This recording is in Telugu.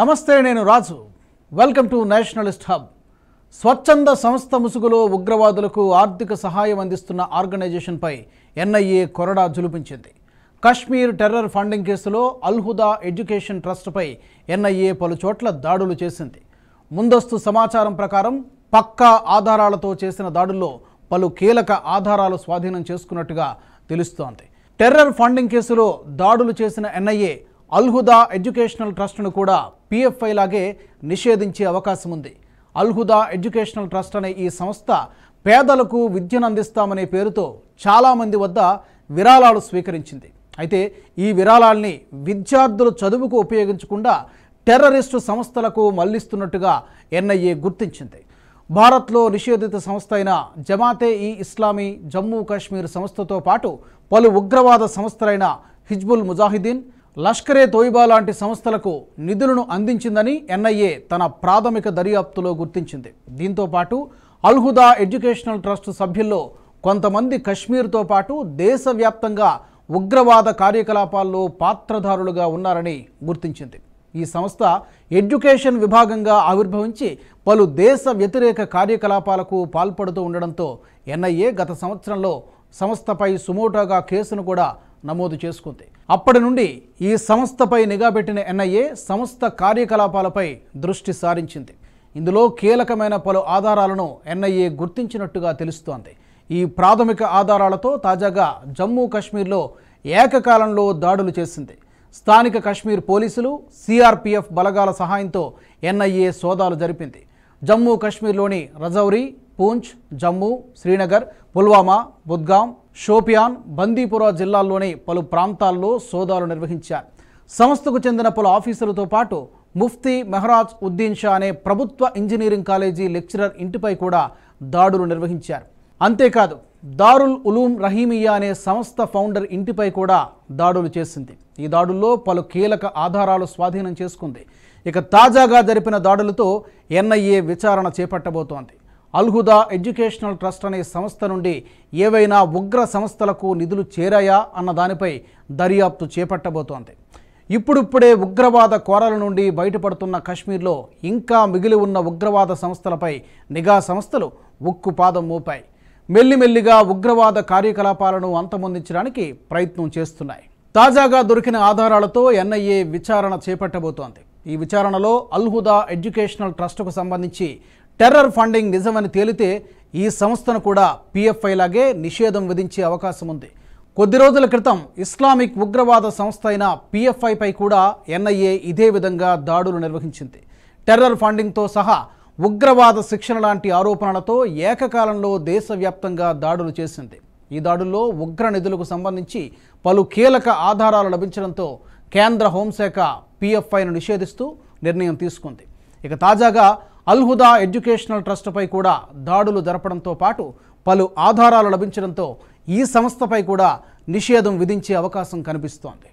నమస్తే నేను Raju welcome to nationalist hub స్వచ్ఛంద సంస్థ ముసుగులో ఉగ్రవాదులకు ఆర్థిక సహాయం అందిస్తున్న ఆర్గనైజేషన్పై ఎన్ఐఏ కొరడా జులుపించింది కశ్మీర్ టెర్రర్ ఫండింగ్ కేసులో అల్హుదా ఎడ్యుకేషన్ ట్రస్ట్పై ఎన్ఐఏ పలుచోట్ల దాడులు చేసింది ముందస్తు సమాచారం ప్రకారం పక్కా ఆధారాలతో చేసిన దాడుల్లో పలు కీలక ఆధారాలు స్వాధీనం చేసుకున్నట్టుగా తెలుస్తోంది టెర్రర్ ఫండింగ్ కేసులో దాడులు చేసిన ఎన్ఐఏ అల్హుదా ఎడ్యుకేషనల్ ట్రస్ట్ను కూడా పిఎఫ్ఐ లాగే నిషేధించే అవకాశం ఉంది అల్హుదా ఎడ్యుకేషనల్ ట్రస్ట్ అనే ఈ సంస్థ పేదలకు విద్యను అందిస్తామనే పేరుతో చాలామంది వద్ద విరాళాలు స్వీకరించింది అయితే ఈ విరాళాల్ని విద్యార్థులు చదువుకు ఉపయోగించకుండా టెర్రరిస్టు సంస్థలకు మళ్లిస్తున్నట్టుగా ఎన్ఐఏ గుర్తించింది భారత్లో నిషేధిత సంస్థ అయిన జమాతే ఈ ఇస్లామీ జమ్మూ కాశ్మీర్ సంస్థతో పాటు పలు ఉగ్రవాద సంస్థలైన హిజ్బుల్ ముజాహిదీన్ లష్కరే తోయిబా లాంటి సంస్థలకు నిధులను అందించిందని ఎన్ఐఏ తన ప్రాథమిక దర్యాప్తులో గుర్తించింది దీంతో పాటు అల్హుదా ఎడ్యుకేషనల్ ట్రస్ట్ సభ్యుల్లో కొంతమంది కశ్మీర్తో పాటు దేశవ్యాప్తంగా ఉగ్రవాద కార్యకలాపాల్లో పాత్రధారులుగా ఉన్నారని గుర్తించింది ఈ సంస్థ ఎడ్యుకేషన్ విభాగంగా ఆవిర్భవించి పలు దేశ వ్యతిరేక కార్యకలాపాలకు పాల్పడుతూ ఉండడంతో ఎన్ఐఏ గత సంవత్సరంలో సంస్థపై సుమోటాగా కేసును కూడా నమోదు చేసుకుంది అప్పటి నుండి ఈ సంస్థపై నిఘా పెట్టిన ఎన్ఐఏ సంస్థ కార్యకలాపాలపై దృష్టి సారించింది ఇందులో కీలకమైన పలు ఆధారాలను ఎన్ఐఏ గుర్తించినట్టుగా తెలుస్తోంది ఈ ప్రాథమిక ఆధారాలతో తాజాగా జమ్మూ కాశ్మీర్లో ఏకకాలంలో దాడులు చేసింది స్థానిక కాశ్మీర్ పోలీసులు సిఆర్పిఎఫ్ బలగాల సహాయంతో ఎన్ఐఏ సోదాలు జరిపింది జమ్మూ కాశ్మీర్లోని రజౌరి పూంచ్ జమ్మూ శ్రీనగర్ పుల్వామా బుద్గాం షోపియాన్ బందీపురా జిల్లాల్లోని పలు ప్రాంతాల్లో సోదాలు నిర్వహించారు సంస్థకు చెందిన పలు ఆఫీసర్లతో పాటు ముఫ్తీ మెహరాజ్ ఉద్దీన్ షా అనే ప్రభుత్వ ఇంజనీరింగ్ కాలేజీ లెక్చరర్ ఇంటిపై కూడా దాడులు నిర్వహించారు అంతేకాదు దారుల్ ఉలూమ్ రహీమియా అనే సంస్థ ఫౌండర్ ఇంటిపై కూడా దాడులు చేసింది ఈ దాడుల్లో పలు కీలక ఆధారాలు స్వాధీనం చేసుకుంది ఇక తాజాగా జరిపిన దాడులతో ఎన్ఐఏ విచారణ చేపట్టబోతోంది అల్హుదా ఎడ్యుకేషనల్ ట్రస్ట్ అనే సంస్థ నుండి ఏవైనా ఉగ్ర సంస్థలకు నిధులు చేరాయా అన్న దానిపై దర్యాప్తు చేపట్టబోతోంది ఇప్పుడిప్పుడే ఉగ్రవాద కోరల నుండి బయటపడుతున్న కశ్మీర్లో ఇంకా మిగిలి ఉన్న ఉగ్రవాద సంస్థలపై నిఘా సంస్థలు ఉక్కు పాదం మోపాయి మెల్లిమెల్లిగా ఉగ్రవాద కార్యకలాపాలను అంతమొందించడానికి ప్రయత్నం చేస్తున్నాయి తాజాగా దొరికిన ఆధారాలతో ఎన్ఐఏ విచారణ చేపట్టబోతోంది ఈ విచారణలో అల్హుదా ఎడ్యుకేషనల్ ట్రస్టుకు సంబంధించి టెర్రర్ ఫండింగ్ నిజమని తేలితే ఈ సంస్థను కూడా పిఎఫ్ఐ లాగే నిషేధం విధించే అవకాశం ఉంది కొద్ది రోజుల క్రితం ఇస్లామిక్ ఉగ్రవాద సంస్థ అయిన పిఎఫ్ఐపై కూడా ఎన్ఐఏ ఇదే విధంగా దాడులు నిర్వహించింది టెర్రర్ ఫండింగ్తో సహా ఉగ్రవాద శిక్షణ లాంటి ఆరోపణలతో ఏకకాలంలో దేశవ్యాప్తంగా దాడులు చేసింది ఈ దాడుల్లో ఉగ్ర నిధులకు సంబంధించి పలు కీలక ఆధారాలు లభించడంతో కేంద్ర హోంశాఖ పిఎఫ్ఐను నిషేధిస్తూ నిర్ణయం తీసుకుంది ఇక తాజాగా అల్హుదా ఎడ్యుకేషనల్ ట్రస్ట్పై కూడా దాడులు జరపడంతో పాటు పలు ఆధారాలు లభించడంతో ఈ సంస్థపై కూడా నిషేధం విధించే అవకాశం కనిపిస్తోంది